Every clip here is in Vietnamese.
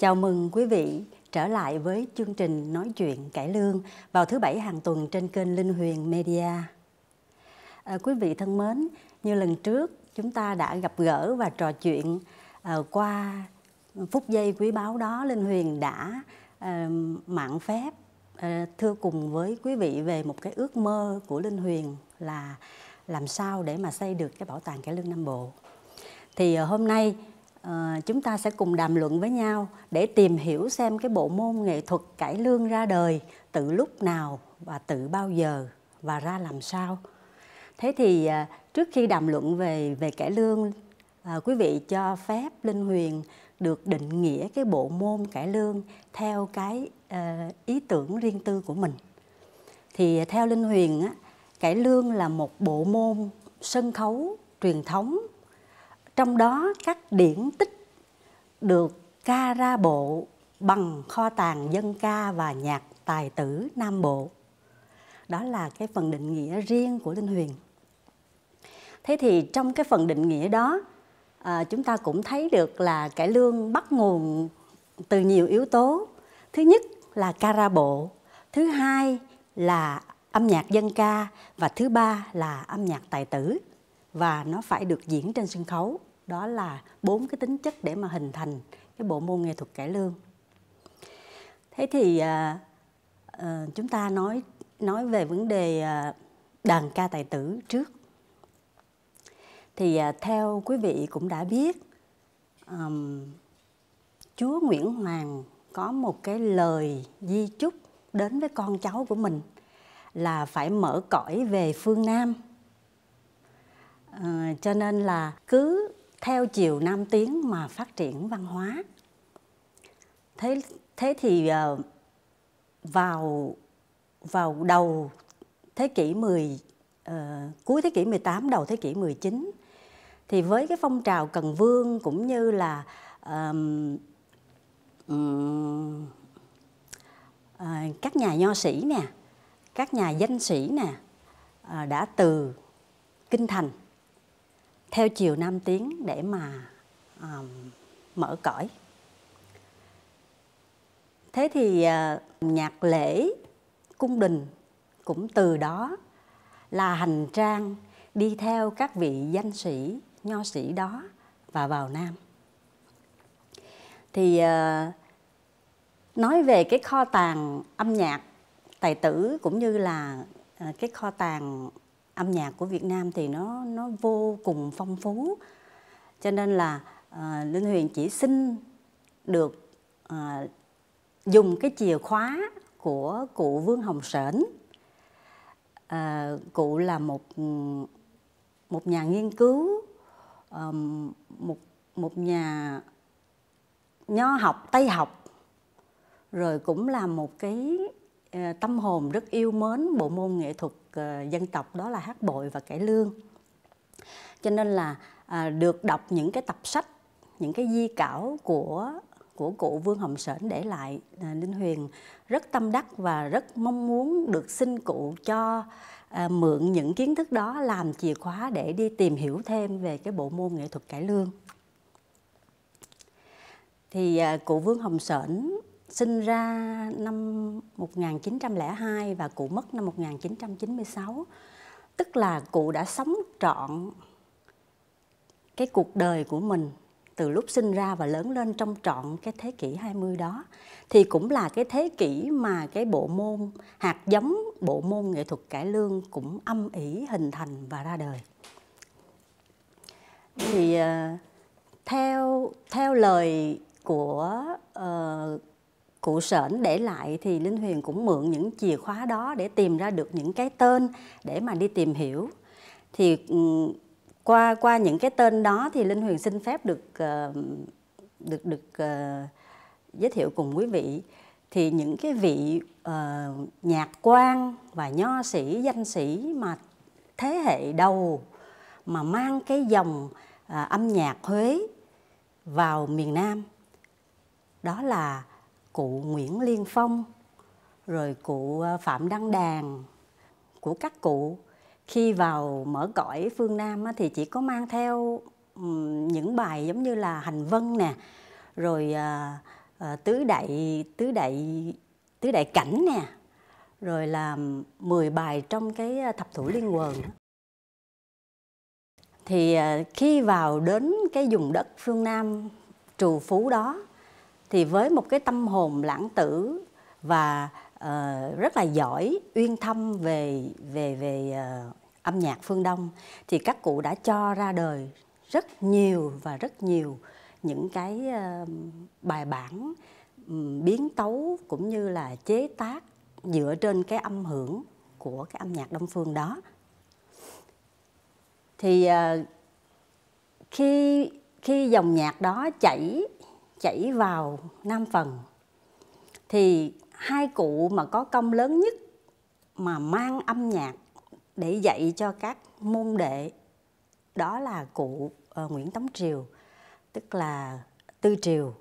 Chào mừng quý vị trở lại với chương trình Nói chuyện cải lương vào thứ bảy hàng tuần trên kênh Linh Huyền Media. À, quý vị thân mến, như lần trước chúng ta đã gặp gỡ và trò chuyện à, qua phút giây quý báu đó Linh Huyền đã à, mạng phép à, thưa cùng với quý vị về một cái ước mơ của Linh Huyền là làm sao để mà xây được cái bảo tàng cải lương Nam Bộ. Thì à, hôm nay Ờ, chúng ta sẽ cùng đàm luận với nhau để tìm hiểu xem cái bộ môn nghệ thuật cải lương ra đời từ lúc nào và từ bao giờ và ra làm sao. Thế thì ờ, trước khi đàm luận về về cải lương, ờ, quý vị cho phép Linh Huyền được định nghĩa cái bộ môn cải lương theo cái ý tưởng riêng tư của mình. Thì theo Linh Huyền á, cải lương là một bộ môn sân khấu truyền thống trong đó các điển tích được ca ra bộ bằng kho tàng dân ca và nhạc tài tử Nam Bộ. Đó là cái phần định nghĩa riêng của Linh Huyền. Thế thì trong cái phần định nghĩa đó, à, chúng ta cũng thấy được là cải lương bắt nguồn từ nhiều yếu tố. Thứ nhất là ca ra bộ, thứ hai là âm nhạc dân ca và thứ ba là âm nhạc tài tử và nó phải được diễn trên sân khấu đó là bốn cái tính chất để mà hình thành cái bộ môn nghệ thuật cải lương thế thì à, à, chúng ta nói nói về vấn đề à, đàn ca tài tử trước thì à, theo quý vị cũng đã biết um, chúa nguyễn hoàng có một cái lời di chúc đến với con cháu của mình là phải mở cõi về phương nam à, cho nên là cứ theo chiều nam tiến mà phát triển văn hóa thế thế thì ờ, vào vào đầu thế kỷ 10 uh, ờ, cuối thế kỷ 18 đầu thế kỷ 19 thì với cái phong trào cần vương cũng như là um, uh, các nhà nho sĩ nè các nhà danh sĩ nè uh, đã từ kinh thành theo chiều nam tiến để mà um, mở cõi thế thì uh, nhạc lễ cung đình cũng từ đó là hành trang đi theo các vị danh sĩ nho sĩ đó và vào nam thì uh, nói về cái kho tàng âm nhạc tài tử cũng như là uh, cái kho tàng âm nhạc của Việt Nam thì nó nó vô cùng phong phú cho nên là à, Linh Huyền chỉ xin được à, dùng cái chìa khóa của cụ Vương Hồng Sển à, ờ, cụ là một một nhà nghiên cứu um, một một nhà nho học tây học rồi cũng là một cái tâm hồn rất yêu mến bộ môn nghệ thuật Ờ, dân tộc đó là hát bội và cải lương cho nên là à, được đọc những cái tập sách những cái di cảo của của cụ Vương Hồng Sển để lại à, Ninh Huyền rất tâm đắc và rất mong muốn được xin cụ cho à, mượn những kiến thức đó làm chìa khóa để đi tìm hiểu thêm về cái bộ môn nghệ thuật cải lương thì à, cụ Vương Hồng Sển sinh ra năm 1902 và cụ mất năm 1996. Tức là cụ đã sống trọn cái cuộc đời của mình từ lúc sinh ra và lớn lên trong trọn cái thế kỷ 20 đó thì cũng là cái thế kỷ mà cái bộ môn hạt giống bộ môn nghệ thuật cải lương cũng âm ỉ hình thành và ra đời. Thì ờ, theo theo lời của uh, cụ sởn để lại thì linh huyền cũng mượn những chìa khóa đó để tìm ra được những cái tên để mà đi tìm hiểu thì qua qua những cái tên đó thì linh huyền xin phép được ờ, được được ờ, giới thiệu cùng quý vị thì những cái vị ờ, nhạc quan và nho sĩ danh sĩ mà thế hệ đầu mà mang cái dòng âm nhạc Huế vào miền Nam đó là cụ Nguyễn Liên Phong, rồi cụ ờ, Phạm Đăng Đàn, của các cụ khi vào mở cõi phương Nam thì chỉ có mang theo những bài giống như là hành vân nè, rồi ờ, ờ, tứ đại tứ đại tứ đại cảnh nè, rồi là 10 bài trong cái thập thủ liên quần. Thì khi vào đến cái vùng đất phương Nam trù phú đó thì với một cái tâm hồn lãng tử và uh, rất là giỏi uyên thâm về về về uh, âm nhạc phương đông thì các cụ đã cho ra đời rất nhiều và rất nhiều những cái uh, bài bản um, biến tấu cũng như là chế tác dựa trên cái âm hưởng của cái âm nhạc đông phương đó thì uh, khi khi dòng nhạc đó chảy chảy vào Nam Phần thì hai cụ mà có công lớn nhất mà mang âm nhạc để dạy cho các môn đệ đó là cụ uh, Nguyễn Tống Triều tức là Tư Triều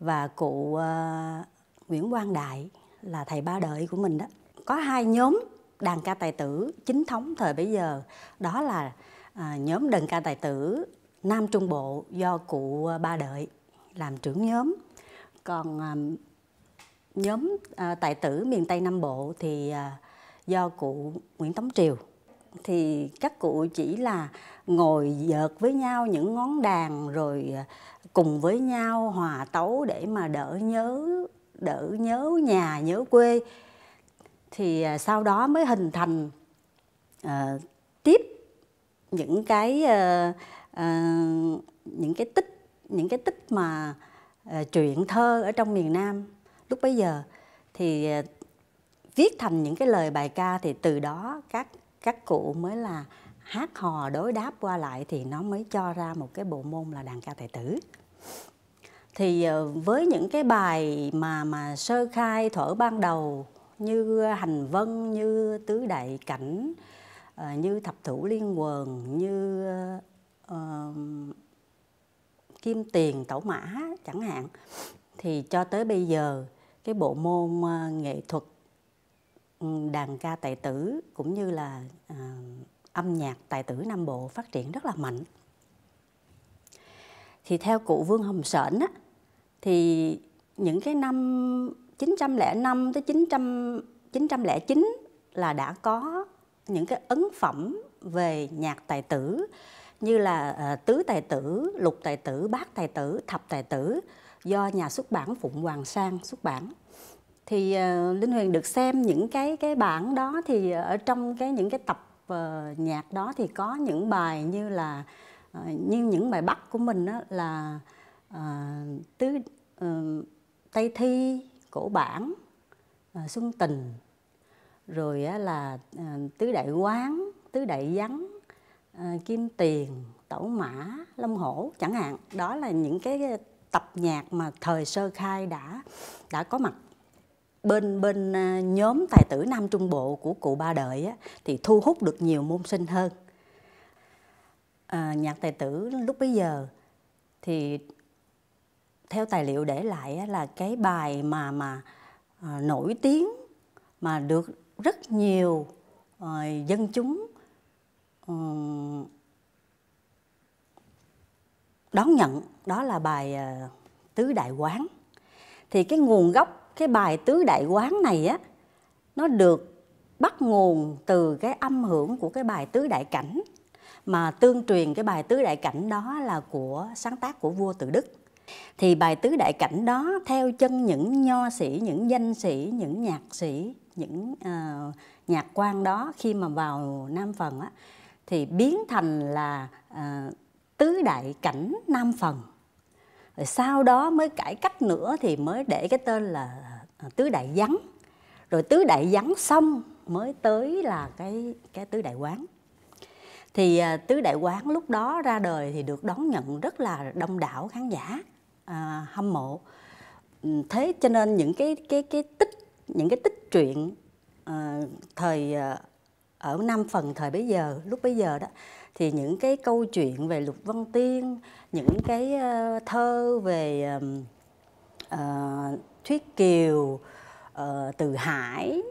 và cụ uh, Nguyễn Quang Đại là thầy ba đời của mình đó có hai nhóm đàn ca tài tử chính thống thời bấy giờ đó là à, nhóm đàn ca tài tử Nam Trung Bộ do cụ ba đợi làm trưởng nhóm còn à, nhóm à, tài tử miền tây nam bộ thì à, do cụ nguyễn tống triều thì các cụ chỉ là ngồi dợt với nhau những ngón đàn rồi cùng với nhau hòa tấu để mà đỡ nhớ đỡ nhớ nhà nhớ quê thì sau đó mới hình thành uh, tiếp những cái uh, uh, những cái tích những cái tích mà uh, truyện thơ ở trong miền Nam lúc bấy giờ thì uh, viết thành những cái lời bài ca thì từ đó các các cụ mới là hát hò đối đáp qua lại thì nó mới cho ra một cái bộ môn là đàn ca tài tử thì ờ, với những cái bài mà mà sơ khai thuở ban đầu như hành vân như tứ đại cảnh như thập thủ liên quần như kim tiền tẩu mã chẳng hạn thì cho tới bây giờ cái bộ môn ờ, nghệ thuật ừ, đàn ca tài tử cũng như là à, âm nhạc tài tử nam bộ phát triển rất là mạnh thì theo cụ Vương Hồng Sển á, thì những cái năm 905 tới 900 909 là đã có những cái ấn phẩm về nhạc tài tử như là ờ, tứ tài tử, lục tài tử, bát tài tử, thập tài tử do nhà xuất bản Phụng Hoàng Sang xuất bản. Thì uh, Linh Huyền được xem những cái cái bản đó thì ở trong cái những cái tập uh, nhạc đó thì có những bài như là uh, như những bài Bắc của mình đó là uh, tứ uh, Tây thi, cổ bản, uh, xuân tình rồi uh, là uh, tứ đại quán, tứ đại vắng Ờ, kim tiền tẩu mã long hổ chẳng hạn đó là những cái tập nhạc mà thời sơ khai đã đã có mặt bên bên ờ, nhóm tài tử nam trung bộ của cụ ba đợi á, thì thu hút được nhiều môn sinh hơn à, nhạc tài tử lúc bấy giờ thì theo tài liệu để lại á, là cái bài mà mà à, nổi tiếng mà được rất nhiều à, dân chúng Ờ, đón nhận đó là bài ờ, tứ đại quán thì cái nguồn gốc cái bài tứ đại quán này á nó được bắt nguồn từ cái âm hưởng của cái bài tứ đại cảnh mà tương truyền cái bài tứ đại cảnh đó là của sáng tác của vua tự đức thì bài tứ đại cảnh đó theo chân những nho sĩ những danh sĩ những nhạc sĩ những uh, nhạc quan đó khi mà vào nam phần á thì biến thành là à, tứ đại cảnh nam phần rồi sau đó mới cải cách nữa thì mới để cái tên là à, tứ đại vắng rồi tứ đại vắng xong mới tới là cái cái tứ đại quán thì à, tứ đại quán lúc đó ra đời thì được đón nhận rất là đông đảo khán giả à, hâm mộ ừ, thế cho nên những cái cái cái tích những cái tích truyện ờ, à, thời ở năm Phần thời bấy giờ, lúc bấy giờ đó thì những cái câu chuyện về Lục Văn Tiên, những cái ờ, thơ về uh, Thuyết Kiều, uh, Từ Hải,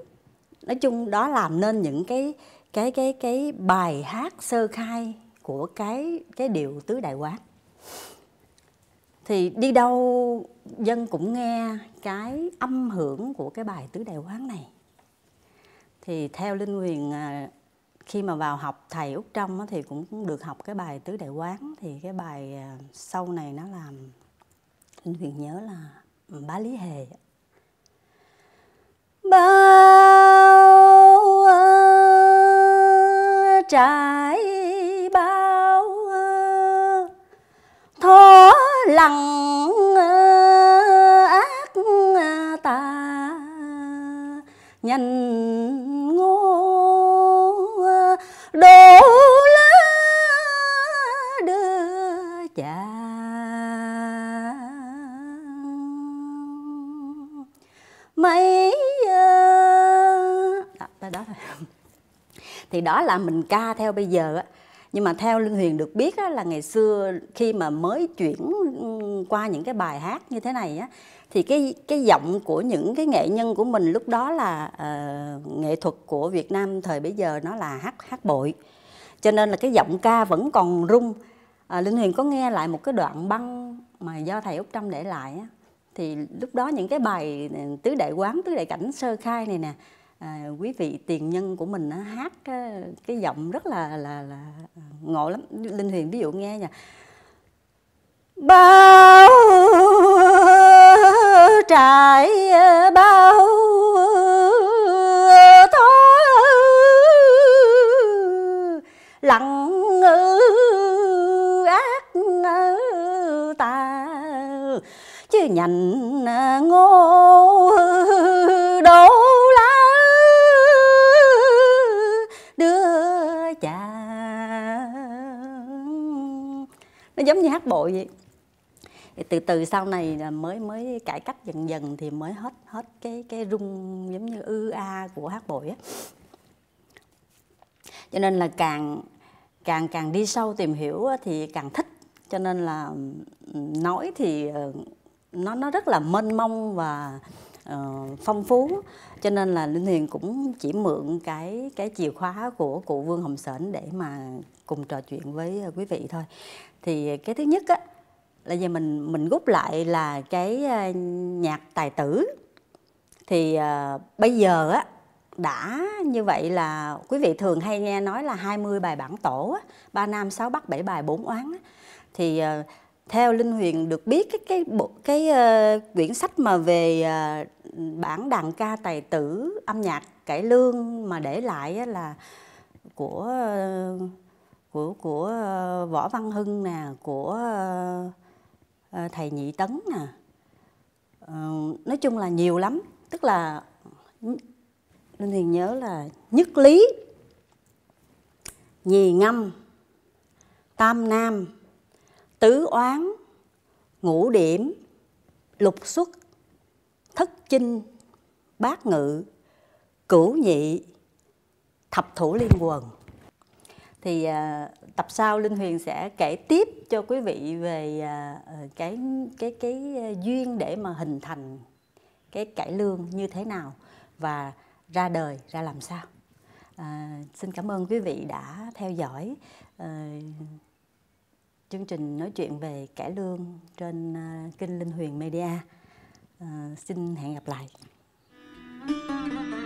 nói chung đó làm nên những cái cái cái cái bài hát sơ khai của cái cái điệu tứ đại quán thì đi đâu dân cũng nghe cái âm hưởng của cái bài tứ đại quán này thì theo linh huyền à, khi mà vào học thầy úc trong thì cũng được học cái bài tứ đại quán thì cái bài à, sau này nó làm linh huyền nhớ là ừ, bá lý hề bao trái thì đó là mình ca theo bây giờ á nhưng mà theo lương huyền được biết là ngày xưa khi mà mới chuyển qua những cái bài hát như thế này á thì cái cái giọng của những cái nghệ nhân của mình lúc đó là uh, nghệ thuật của Việt Nam thời bây giờ nó là hát hát bội cho nên là cái giọng ca vẫn còn rung à, linh huyền có nghe lại một cái đoạn băng mà do thầy úc trâm để lại á thì lúc đó những cái bài tứ đại quán tứ đại cảnh sơ khai này nè à, quý vị tiền nhân của mình á, hát cái, cái giọng rất là là là à, ngộ lắm linh huyền ví dụ nghe nha bao trải bao thó lặng ác ta chứ nhành à, ngô giống như hát bội vậy thì từ từ sau này là mới mới cải cách dần dần thì mới hết hết cái cái rung giống như ư a của hát bội á cho nên là càng càng càng đi sâu tìm hiểu thì càng thích cho nên là nói thì ờ, nó nó rất là mênh mông và Ờ, phong phú cho nên là linh hiền cũng chỉ mượn cái cái chìa khóa của cụ vương hồng sển để mà cùng trò chuyện với quý vị thôi thì cái thứ nhất á là giờ mình mình rút lại là cái ờ, nhạc tài tử thì uh, bây giờ á đã như vậy là quý vị thường hay nghe nói là 20 bài bản tổ, ba nam sáu bắc bảy bài bốn oán thì theo linh huyền được biết cái cái bộ cái uh, quyển sách mà về uh, bản đàn ca tài tử âm nhạc cải lương mà để lại là của của của ờ, võ văn hưng nè của uh, thầy nhị tấn nè uh, nói chung là nhiều lắm tức là linh huyền nhớ là nhất lý nhì ngâm tam nam tứ oán ngũ điểm lục xuất thất chinh bát ngự cửu nhị thập thủ liên quần thì à, tập sau linh huyền sẽ kể tiếp cho quý vị về à, ờ, cái cái cái à, duyên để mà hình thành cái cải lương như thế nào và ra đời ra làm sao à, xin cảm ơn quý vị đã theo dõi à, chương trình nói chuyện về cải lương trên à, kênh Linh Huyền Media. À, xin hẹn gặp lại. Thank you.